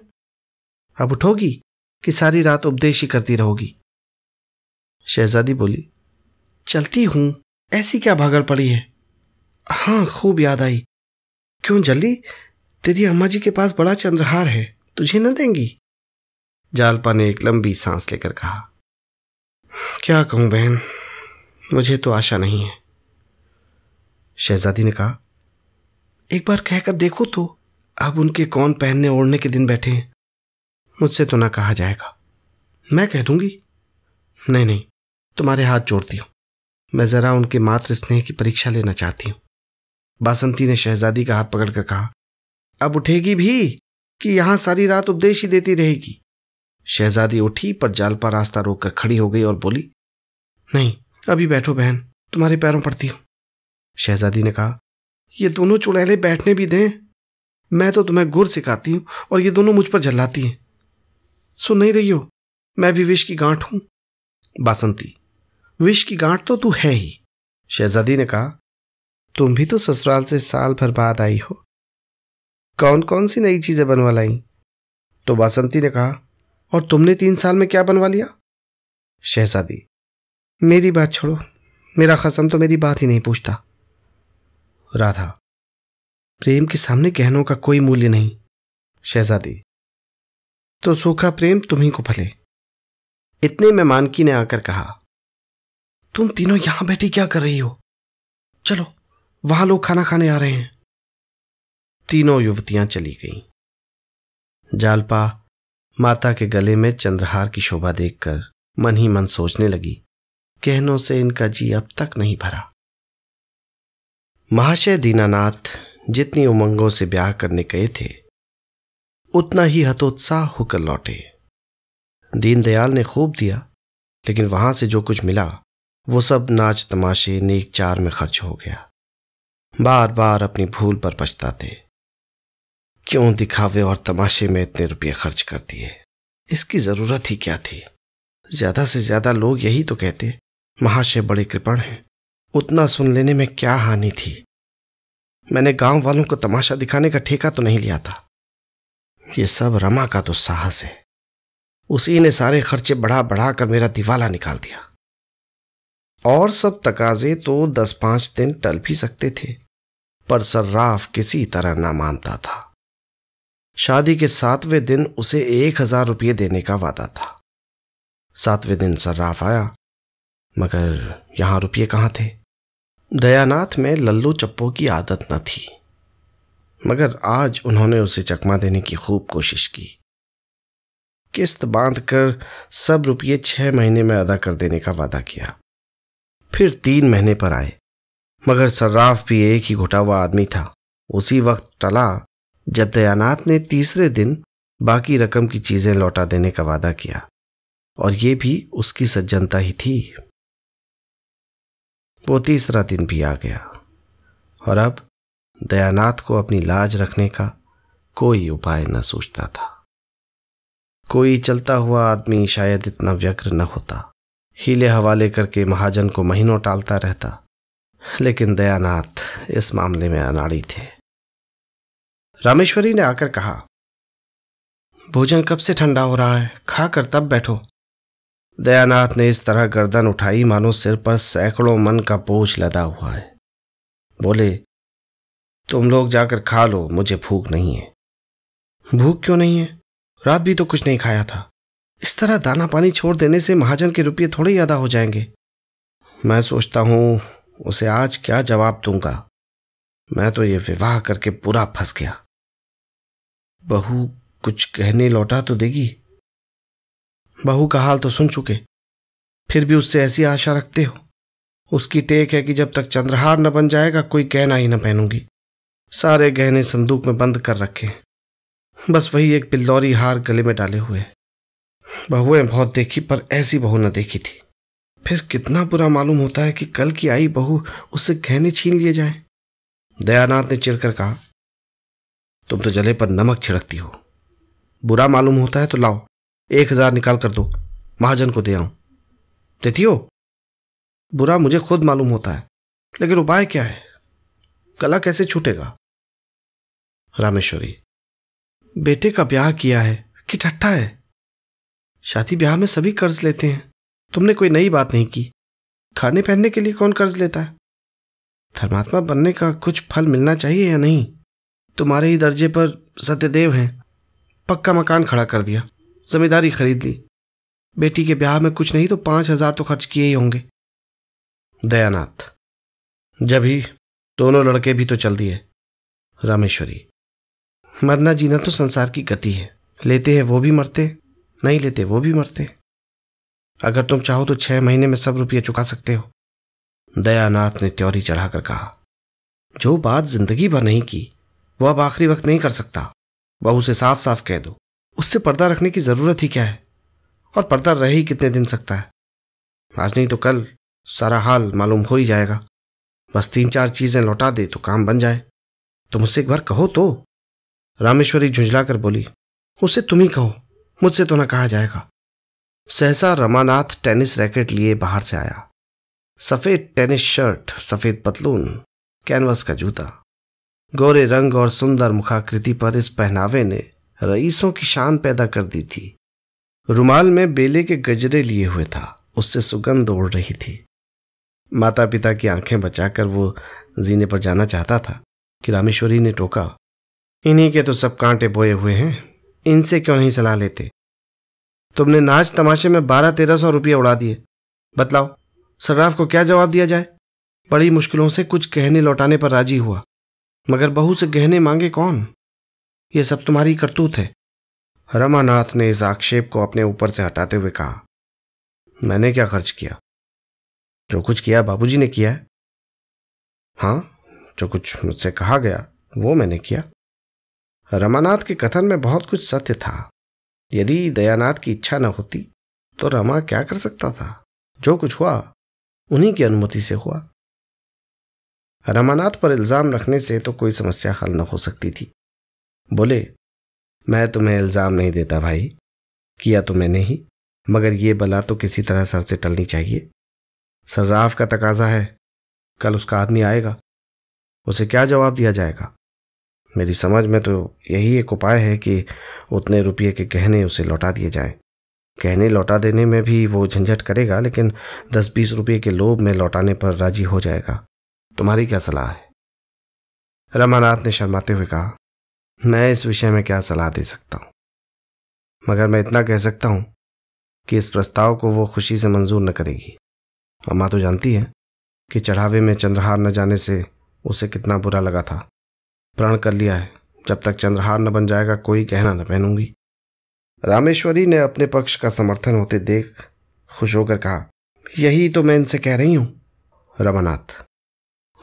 S1: अब उठोगी कि सारी रात उपदेश ही करती रहोगी शहजादी बोली चलती हूं ऐसी क्या भागड़ पड़ी है हां खूब याद आई क्यों जल्दी तेरी अम्मा जी के पास बड़ा चंद्रहार है तुझे न देंगी जालपा ने एक लंबी सांस लेकर कहा क्या कहूं बहन मुझे तो आशा नहीं है शहजादी ने कहा एक बार कहकर देखो तो अब उनके कौन पहनने ओढ़ने के दिन बैठे हैं मुझसे तो ना कहा जाएगा मैं कह दूंगी नहीं नहीं तुम्हारे हाथ जोड़ती हूं मैं ज़रा उनके मातृ स्नेह की परीक्षा लेना चाहती हूं बासंती ने शहजादी का हाथ पकड़कर कहा अब उठेगी भी कि यहां सारी रात उपदेश ही देती रहेगी शहजादी उठी पर जाल पर रास्ता रोककर खड़ी हो गई और बोली नहीं अभी बैठो बहन तुम्हारे पैरों पड़ती हूं शहजादी ने कहा ये दोनों चुड़ैले बैठने भी दें मैं तो तुम्हें गुर सिखाती हूं और ये दोनों मुझ पर झल्लाती हैं सुन नहीं रही हो मैं भी विष की गांठ हूं बासंती विष की गांठ तो तू है ही शहजादी ने कहा तुम भी तो ससुराल से साल भर बाद आई हो कौन कौन सी नई चीजें बनवा लाई तो बासंती ने कहा और तुमने तीन साल में क्या बनवा लिया शहजादी मेरी बात छोड़ो मेरा खसम तो मेरी बात ही नहीं पूछता राधा प्रेम के सामने कहनों का कोई मूल्य नहीं शहजादी तो सूखा प्रेम तुम्ही को फले इतने में मानकी ने आकर कहा तुम तीनों यहां बैठी क्या कर रही हो चलो वहां लोग खाना खाने आ रहे हैं तीनों युवतियां चली गईं। जालपा माता के गले में चंद्रहार की शोभा देखकर मन ही मन सोचने लगी कहनों से इनका जी अब तक नहीं भरा महाशय दीनानाथ जितनी उमंगों से ब्याह करने गए थे उतना ही हतोत्साह होकर लौटे दीनदयाल ने खूब दिया लेकिन वहां से जो कुछ मिला वो सब नाच तमाशे नेक चार में खर्च हो गया बार बार अपनी भूल पर पछताते क्यों दिखावे और तमाशे में इतने रुपये खर्च कर दिए इसकी ज़रूरत ही क्या थी ज़्यादा से ज़्यादा लोग यही तो कहते महाशय बड़े कृपण हैं उतना सुन लेने में क्या हानि थी मैंने गांव वालों को तमाशा दिखाने का ठेका तो नहीं लिया था ये सब रमा का तो साहस है उसी ने सारे खर्चे बढ़ा बढ़ा कर मेरा दिवाला निकाल दिया और सब तकाजे तो दस पांच दिन टल भी सकते थे पर सर्राफ किसी तरह ना मानता था शादी के सातवें दिन उसे एक हजार रुपये देने का वादा था सातवें दिन सर्राफ आया मगर यहां रुपये कहां थे दयानाथ में लल्लू चप्पो की आदत न थी मगर आज उन्होंने उसे चकमा देने की खूब कोशिश की किस्त बांध कर सब रुपये छह महीने में अदा कर देने का वादा किया फिर तीन महीने पर आए मगर सर्राफ भी एक ही घुटा हुआ आदमी था उसी वक्त टला जब दयानाथ ने तीसरे दिन बाकी रकम की चीजें लौटा देने का वादा किया और ये भी उसकी सज्जनता ही थी वो तीसरा दिन भी आ गया और अब दयानाथ को अपनी लाज रखने का कोई उपाय न सोचता था कोई चलता हुआ आदमी शायद इतना व्यग्र न होता हीले हवाले करके महाजन को महीनों टालता रहता लेकिन दयानाथ इस मामले में अनाड़ी थे रामेश्वरी ने आकर कहा भोजन कब से ठंडा हो रहा है खाकर तब बैठो दयानाथ ने इस तरह गर्दन उठाई मानो सिर पर सैकड़ों मन का बोझ लदा हुआ है बोले तुम लोग जाकर खा लो मुझे भूख नहीं है भूख क्यों नहीं है रात भी तो कुछ नहीं खाया था इस तरह दाना पानी छोड़ देने से महाजन के रुपये थोड़े ज्यादा हो जाएंगे मैं सोचता हूं उसे आज क्या जवाब दूंगा मैं तो ये विवाह करके पूरा फंस गया बहू कुछ कहने लौटा तो देगी बहू का हाल तो सुन चुके फिर भी उससे ऐसी आशा रखते हो उसकी टेक है कि जब तक चंद्रहार न बन जाएगा कोई गहना ही न पहनूंगी सारे गहने संदूक में बंद कर रखे बस वही एक पिल्लौरी हार गले में डाले हुए बहुएं बहुत देखी पर ऐसी बहू न देखी थी फिर कितना बुरा मालूम होता है कि कल की आई बहू उससे गहने छीन लिए जाए दयानाथ ने चिरकर कहा तुम तो जले पर नमक छिड़कती हो बुरा मालूम होता है तो लाओ एक हजार निकाल कर दो महाजन को दे आऊं देती हो बुरा मुझे खुद मालूम होता है लेकिन उपाय क्या है कला कैसे छूटेगा रामेश्वरी बेटे का ब्याह किया है कि ठट्ठा है शादी ब्याह में सभी कर्ज लेते हैं तुमने कोई नई बात नहीं की खाने पहनने के लिए कौन कर्ज लेता है धर्मात्मा बनने का कुछ फल मिलना चाहिए या नहीं तुम्हारे ही दर्जे पर सत्यदेव हैं पक्का मकान खड़ा कर दिया जमींदारी खरीद ली बेटी के ब्याह में कुछ नहीं तो पांच हजार तो खर्च किए ही होंगे दयानाथ जब ही दोनों लड़के भी तो चल दिए रामेश्वरी मरना जीना तो संसार की गति है लेते हैं वो भी मरते नहीं लेते वो भी मरते अगर तुम चाहो तो छह महीने में सब रुपये चुका सकते हो दयानाथ ने त्योरी चढ़ाकर कहा जो बात जिंदगी भर नहीं की वो अब आखिरी वक्त नहीं कर सकता वह उसे साफ साफ कह दो उससे पर्दा रखने की जरूरत ही क्या है और पर्दा रह ही कितने दिन सकता है आज नहीं तो कल सारा हाल मालूम हो ही जाएगा बस तीन चार चीजें लौटा दे तो काम बन जाए तुम उसे एक बार कहो तो रामेश्वरी झुंझला कर बोली उसे तुम ही कहो मुझसे तो ना कहा जाएगा सहसा रमानाथ टेनिस रैकेट लिए बाहर से आया सफेद टेनिस शर्ट सफेद पतलून कैनवस का जूता गोरे रंग और सुंदर मुखाकृति पर इस पहनावे ने रईसों की शान पैदा कर दी थी रुमाल में बेले के गजरे लिए हुए था उससे सुगंध उड़ रही थी माता पिता की आंखें बचाकर वो जीने पर जाना चाहता था कि रामेश्वरी ने टोका इन्हीं के तो सब कांटे बोए हुए हैं इनसे क्यों नहीं सलाह लेते तुमने नाच तमाशे में बारह तेरह सौ रुपये उड़ा दिए बतलाओ सर्राफ को क्या जवाब दिया जाए बड़ी मुश्किलों से कुछ गहने लौटाने पर राजी हुआ मगर बहू से गहने मांगे कौन ये सब तुम्हारी करतूत है रमानाथ ने इस आक्षेप को अपने ऊपर से हटाते हुए कहा मैंने क्या खर्च किया जो कुछ किया बाबूजी ने किया है हाँ जो कुछ मुझसे कहा गया वो मैंने किया रमानाथ के कथन में बहुत कुछ सत्य था यदि दयानाथ की इच्छा न होती तो रमा क्या कर सकता था जो कुछ हुआ उन्हीं की अनुमति से हुआ रमानाथ पर इल्जाम रखने से तो कोई समस्या हल न हो सकती थी बोले मैं तुम्हें इल्जाम नहीं देता भाई किया तो मैंने ही मगर ये बला तो किसी तरह सर से टलनी चाहिए सर्राफ का तकाजा है कल उसका आदमी आएगा उसे क्या जवाब दिया जाएगा मेरी समझ में तो यही एक उपाय है कि उतने रुपये के गहने उसे लौटा दिए जाएं। गहने लौटा देने में भी वो झंझट करेगा लेकिन दस बीस रुपये के लोभ में लौटाने पर राजी हो जाएगा तुम्हारी क्या सलाह है रमानाथ ने शर्माते हुए कहा मैं इस विषय में क्या सलाह दे सकता हूं मगर मैं इतना कह सकता हूं कि इस प्रस्ताव को वो खुशी से मंजूर न करेगी अम्मा तो जानती है कि चढ़ावे में चंद्रहार न जाने से उसे कितना बुरा लगा था प्रण कर लिया है जब तक चंद्रहार न बन जाएगा कोई गहना न पहनूंगी रामेश्वरी ने अपने पक्ष का समर्थन होते देख खुश होकर कहा यही तो मैं इनसे कह रही हूं रमानाथ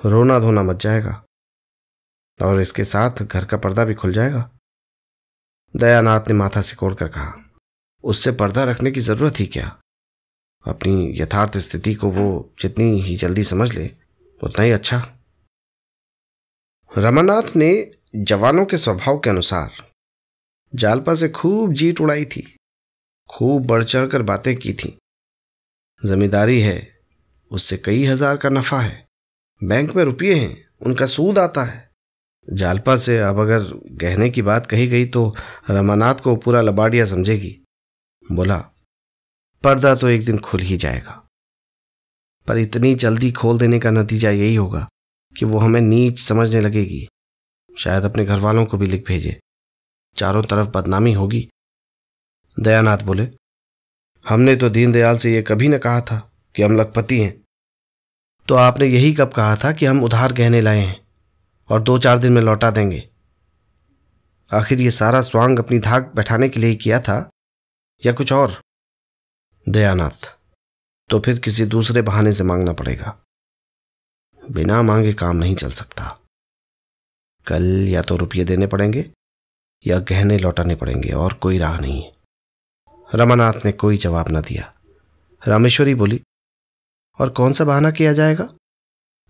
S1: रोना धोना मच जाएगा और इसके साथ घर का पर्दा भी खुल जाएगा दयानाथ ने माथा सिकोड़ कर कहा उससे पर्दा रखने की जरूरत ही क्या अपनी यथार्थ स्थिति को वो जितनी ही जल्दी समझ ले उतना ही अच्छा रमानाथ ने जवानों के स्वभाव के अनुसार जालपा से खूब जीत उड़ाई थी खूब बढ़ चढ़ कर बातें की थी जमींदारी है उससे कई हजार का नफा है बैंक में रुपये हैं उनका सूद आता है जालपा से अब अगर गहने की बात कही गई तो रमानाथ को पूरा लबाड़िया समझेगी बोला पर्दा तो एक दिन खुल ही जाएगा पर इतनी जल्दी खोल देने का नतीजा यही होगा कि वो हमें नीच समझने लगेगी शायद अपने घर वालों को भी लिख भेजे चारों तरफ बदनामी होगी दयानाथ बोले हमने तो दीनदयाल से यह कभी न कहा था कि हम लखपति हैं तो आपने यही कब कहा था कि हम उधार गहने लाए हैं और दो चार दिन में लौटा देंगे आखिर ये सारा स्वांग अपनी धाक बैठाने के लिए किया था या कुछ और दयानाथ तो फिर किसी दूसरे बहाने से मांगना पड़ेगा बिना मांगे काम नहीं चल सकता कल या तो रुपये देने पड़ेंगे या गहने लौटाने पड़ेंगे और कोई राह नहीं है रमानाथ ने कोई जवाब न दिया रामेश्वरी बोली और कौन सा बहाना किया जाएगा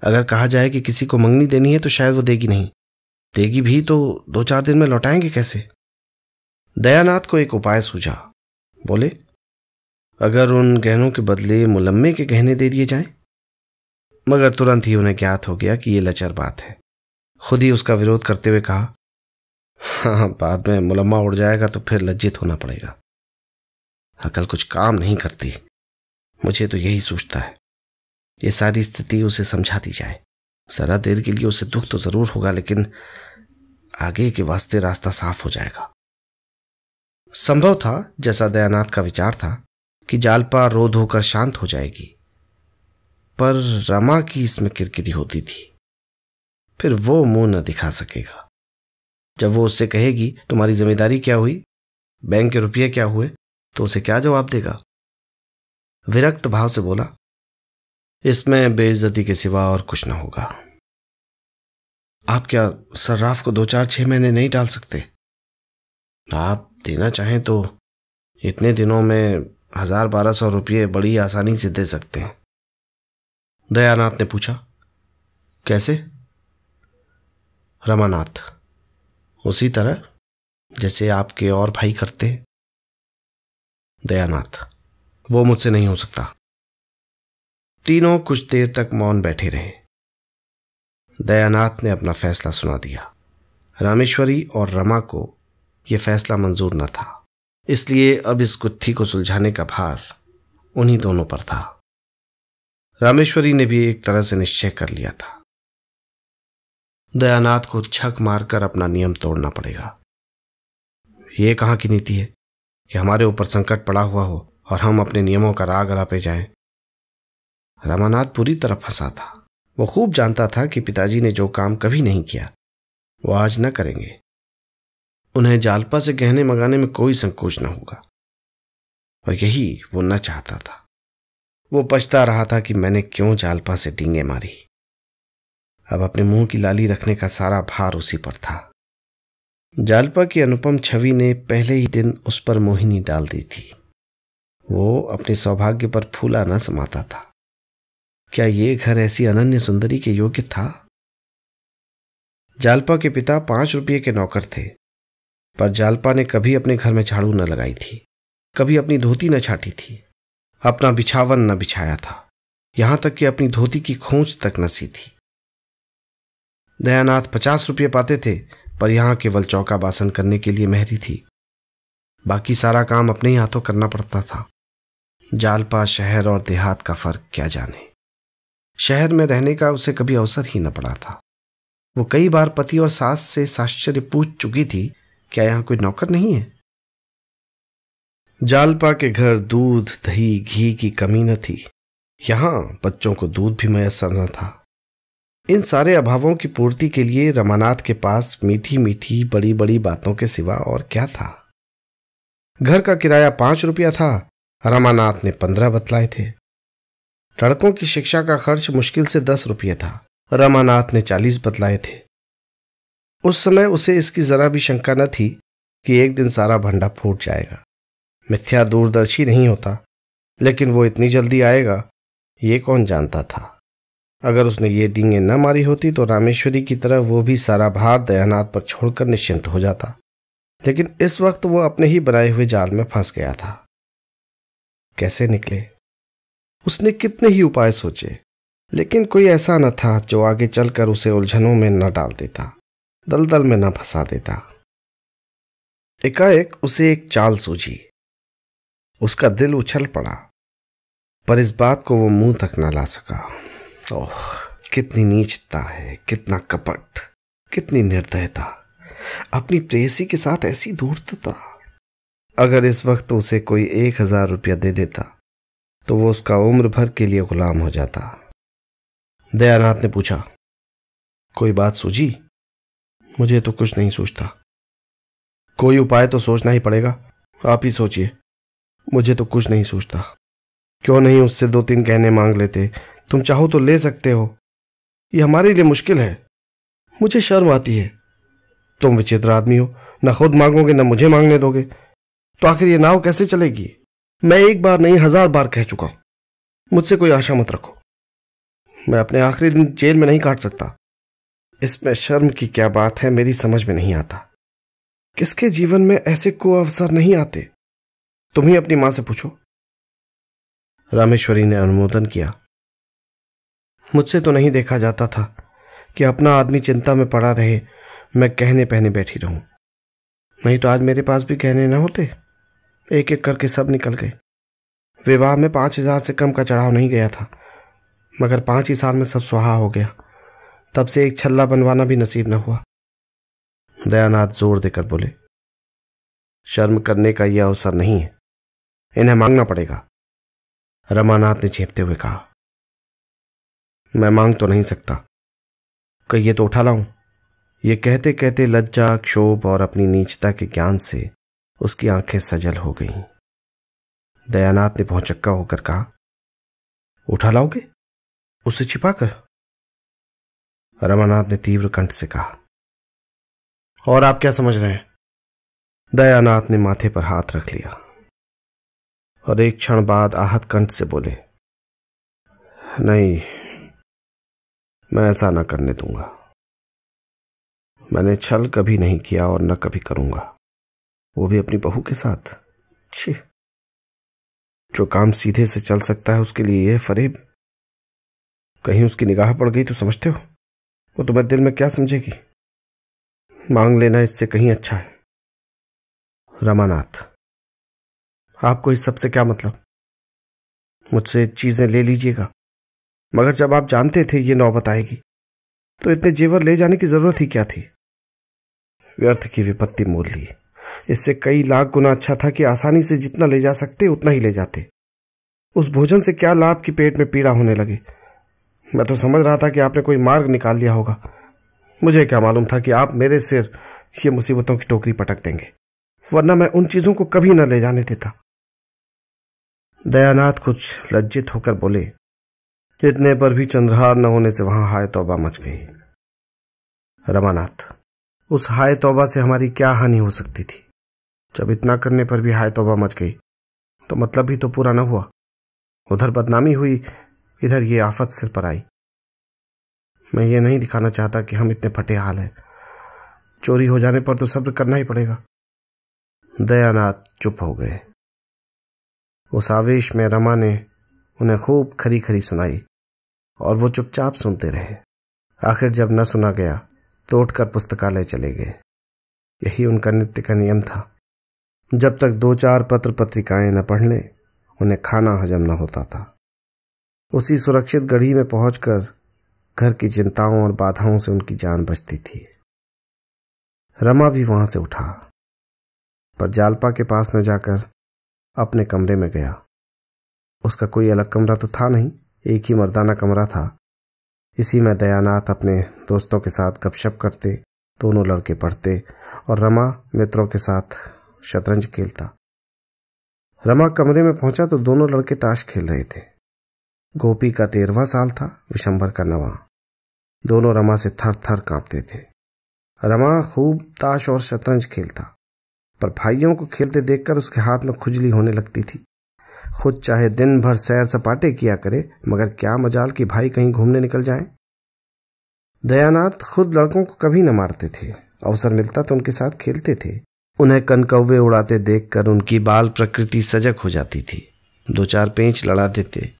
S1: अगर कहा जाए कि किसी को मंगनी देनी है तो शायद वो देगी नहीं देगी भी तो दो चार दिन में लौटाएंगे कैसे दयानाथ को एक उपाय सूझा बोले अगर उन गहनों के बदले मुलम्मे के गहने दे दिए जाएं मगर तुरंत ही उन्हें ज्ञात हो गया कि ये लचर बात है खुद ही उसका विरोध करते हुए कहा हाँ बाद में मुलम्मा उड़ जाएगा तो फिर लज्जित होना पड़ेगा अकल कुछ काम नहीं करती मुझे तो यही सोचता है ये सारी स्थिति उसे समझा दी जाए ज़रा देर के लिए उसे दुख तो ज़रूर होगा लेकिन आगे के वास्ते रास्ता साफ हो जाएगा संभव था जैसा दयानाथ का विचार था कि जालपा रो धोकर शांत हो जाएगी पर रमा की इसमें किरकिरी होती थी फिर वो मुंह न दिखा सकेगा जब वो उससे कहेगी तुम्हारी जिम्मेदारी क्या हुई बैंक के रुपये क्या हुए तो उसे क्या जवाब देगा विरक्त भाव से बोला इसमें बेइज्जती के सिवा और कुछ ना होगा आप क्या सर्राफ को दो चार छह महीने नहीं डाल सकते आप देना चाहें तो इतने दिनों में हजार बारह सौ रुपये बड़ी आसानी से दे सकते हैं दयानाथ ने पूछा कैसे रमानाथ उसी तरह जैसे आपके और भाई करते हैं दयानाथ वो मुझसे नहीं हो सकता तीनों कुछ देर तक मौन बैठे रहे दयानाथ ने अपना फैसला सुना दिया रामेश्वरी और रमा को यह फैसला मंजूर न था इसलिए अब इस गुत्थी को सुलझाने का भार उन्हीं दोनों पर था रामेश्वरी ने भी एक तरह से निश्चय कर लिया था दयानाथ को छक मारकर अपना नियम तोड़ना पड़ेगा ये कहा की नीति है कि हमारे ऊपर संकट पड़ा हुआ हो और हम अपने नियमों का राग अलापे जाएं। रामानाथ पूरी तरह फंसा था वो खूब जानता था कि पिताजी ने जो काम कभी नहीं किया वो आज न करेंगे उन्हें जालपा से गहने मंगाने में कोई संकोच न होगा और यही वो न चाहता था वो पछता रहा था कि मैंने क्यों जालपा से डींगे मारी अब अपने मुंह की लाली रखने का सारा भार उसी पर था जालपा की अनुपम छवि ने पहले ही दिन उस पर मोहिनी डाल दी थी वो अपने सौभाग्य पर फूला न समाता था क्या ये घर ऐसी अनन्य सुंदरी के योग्य था जालपा के पिता पांच रुपये के नौकर थे पर जालपा ने कभी अपने घर में झाड़ू न लगाई थी कभी अपनी धोती न छाटी थी अपना बिछावन न बिछाया था यहां तक कि अपनी धोती की खोज तक न सी थी दयानाथ पचास रुपये पाते थे पर यहां केवल चौका बासन करने के लिए मेहरी थी बाकी सारा काम अपने ही हाथों करना पड़ता था जालपा शहर और देहात का फर्क क्या जाने शहर में रहने का उसे कभी अवसर ही न पड़ा था वो कई बार पति और सास से साश्चर्य पूछ चुकी थी क्या यहां कोई नौकर नहीं है जालपा के घर दूध दही घी की कमी न थी यहां बच्चों को दूध भी मयसर न था इन सारे अभावों की पूर्ति के लिए रमानाथ के पास मीठी मीठी बड़ी बड़ी बातों के सिवा और क्या था घर का किराया पांच रुपया था रमानाथ ने पंद्रह बतलाए थे लड़कों की शिक्षा का खर्च मुश्किल से दस रुपये था रमानाथ ने चालीस बतलाए थे उस समय उसे इसकी जरा भी शंका न थी कि एक दिन सारा भंडा फूट जाएगा मिथ्या दूरदर्शी नहीं होता लेकिन वो इतनी जल्दी आएगा ये कौन जानता था अगर उसने ये डींगे न मारी होती तो रामेश्वरी की तरह वो भी सारा भार दयानाथ पर छोड़कर निश्चिंत हो जाता लेकिन इस वक्त वो अपने ही बनाए हुए जाल में फंस गया था कैसे निकले उसने कितने ही उपाय सोचे लेकिन कोई ऐसा न था जो आगे चलकर उसे उलझनों में न डाल देता दलदल में न फंसा देता एकाएक उसे एक चाल सूझी उसका दिल उछल पड़ा पर इस बात को वो मुंह तक ना ला सका ओह कितनी नीचता है कितना कपट कितनी निर्दयता अपनी प्रेसी के साथ ऐसी धूर्तता अगर इस वक्त उसे कोई एक हजार रुपया दे देता तो वो उसका उम्र भर के लिए गुलाम हो जाता दयानाथ ने पूछा कोई बात सूझी मुझे तो कुछ नहीं सोचता कोई उपाय तो सोचना ही पड़ेगा आप ही सोचिए मुझे तो कुछ नहीं सोचता क्यों नहीं उससे दो तीन गहने मांग लेते तुम चाहो तो ले सकते हो ये हमारे लिए मुश्किल है मुझे शर्म आती है तुम विचित्र आदमी हो न खुद मांगोगे न मुझे मांगने दोगे तो आखिर ये नाव कैसे चलेगी मैं एक बार नहीं हजार बार कह चुका हूं मुझसे कोई आशा मत रखो मैं अपने आखिरी दिन जेल में नहीं काट सकता इसमें शर्म की क्या बात है मेरी समझ में नहीं आता किसके जीवन में ऐसे को अवसर नहीं आते तुम ही अपनी मां से पूछो रामेश्वरी ने अनुमोदन किया मुझसे तो नहीं देखा जाता था कि अपना आदमी चिंता में पड़ा रहे मैं कहने पहने बैठी रहूं नहीं तो आज मेरे पास भी कहने न होते एक एक करके सब निकल गए विवाह में पांच हजार से कम का चढ़ाव नहीं गया था मगर पांच ही साल में सब सुहा हो गया तब से एक छल्ला बनवाना भी नसीब न हुआ दयानाथ जोर देकर बोले शर्म करने का यह अवसर नहीं है इन्हें मांगना पड़ेगा रमानाथ ने छेपते हुए कहा मैं मांग तो नहीं सकता कहिए तो उठा लाऊं ये कहते कहते लज्जा क्षोभ और अपनी नीचता के ज्ञान से उसकी आंखें सजल हो गईं। दयानाथ ने भौचक्का होकर कहा उठा लाओगे उसे छिपाकर रमानाथ ने तीव्र कंठ से कहा और आप क्या समझ रहे हैं दयानाथ ने माथे पर हाथ रख लिया और एक क्षण बाद आहत कंठ से बोले नहीं मैं ऐसा ना करने दूंगा मैंने छल कभी नहीं किया और न कभी करूंगा वो भी अपनी बहू के साथ छी जो काम सीधे से चल सकता है उसके लिए यह फरेब कहीं उसकी निगाह पड़ गई तो समझते हो वो तुम्हें दिल में क्या समझेगी मांग लेना इससे कहीं अच्छा है रमानाथ आपको इस सबसे क्या मतलब मुझसे चीजें ले लीजिएगा मगर जब आप जानते थे ये नौबत आएगी तो इतने जेवर ले जाने की जरूरत ही क्या थी व्यर्थ की विपत्ति मोल ली इससे कई लाख गुना अच्छा था कि आसानी से जितना ले जा सकते उतना ही ले जाते उस भोजन से क्या लाभ की पेट में पीड़ा होने लगे मैं तो समझ रहा था कि आपने कोई मार्ग निकाल लिया होगा मुझे क्या मालूम था कि आप मेरे सिर ये मुसीबतों की टोकरी पटक देंगे वरना मैं उन चीजों को कभी न ले जाने देता दयानाथ कुछ लज्जित होकर बोले इतने पर भी चंद्रहार न होने से वहां हाय तौबा मच गई रमानाथ उस हाय तौबा से हमारी क्या हानि हो सकती थी जब इतना करने पर भी हाय तौबा मच गई तो मतलब भी तो पूरा न हुआ उधर बदनामी हुई इधर ये आफत सिर पर आई मैं ये नहीं दिखाना चाहता कि हम इतने फटे हाल हैं चोरी हो जाने पर तो सब्र करना ही पड़ेगा दयानाथ चुप हो गए उस आवेश में रमा ने उन्हें खूब खरी खरी सुनाई और वो चुपचाप सुनते रहे आखिर जब न सुना गया तो उठकर पुस्तकालय चले गए यही उनका नित्य का नियम था जब तक दो चार पत्र पत्रिकाएं न पढ़ लें उन्हें खाना हजम न होता था उसी सुरक्षित गढ़ी में पहुंचकर घर की चिंताओं और बाधाओं से उनकी जान बचती थी रमा भी वहां से उठा पर जालपा के पास न जाकर अपने कमरे में गया उसका कोई अलग कमरा तो था नहीं एक ही मर्दाना कमरा था इसी में दयानाथ अपने दोस्तों के साथ गपशप करते दोनों लड़के पढ़ते और रमा मित्रों के साथ शतरंज खेलता रमा कमरे में पहुंचा तो दोनों लड़के ताश खेल रहे थे गोपी का तेरवा साल था विशंबर का नवा दोनों रमा से थर थर कांपते थे रमा खूब ताश और शतरंज खेलता पर भाइयों को खेलते देखकर उसके हाथ में खुजली होने लगती थी खुद चाहे दिन भर सैर सपाटे किया करे मगर क्या मजाल कि भाई कहीं घूमने निकल जाए दयानाथ खुद लड़कों को कभी न मारते थे अवसर मिलता तो उनके साथ खेलते थे उन्हें कनकौवे उड़ाते देखकर उनकी बाल प्रकृति सजग हो जाती थी दो चार पेंच लड़ा देते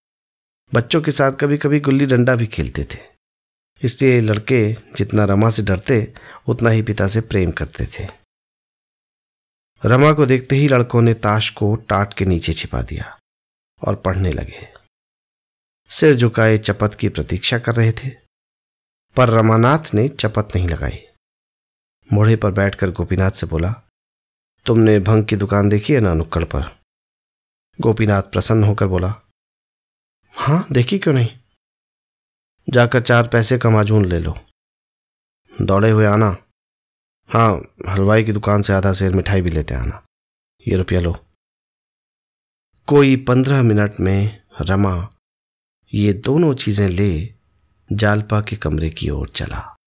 S1: बच्चों के साथ कभी कभी गुल्ली डंडा भी खेलते थे इसलिए लड़के जितना रमा से डरते उतना ही पिता से प्रेम करते थे रमा को देखते ही लड़कों ने ताश को टाट के नीचे छिपा दिया और पढ़ने लगे सिर झुकाए चपत की प्रतीक्षा कर रहे थे पर रमानाथ ने चपत नहीं लगाई मोड़े पर बैठकर गोपीनाथ से बोला तुमने भंग की दुकान देखी है ना नुक्कड़ पर गोपीनाथ प्रसन्न होकर बोला हां देखी क्यों नहीं जाकर चार पैसे कमाजून ले लो दौड़े हुए आना हाँ हलवाई की दुकान से आधा शेर मिठाई भी लेते आना ये रुपया लो कोई पंद्रह मिनट में रमा ये दोनों चीज़ें ले जालपा के कमरे की ओर चला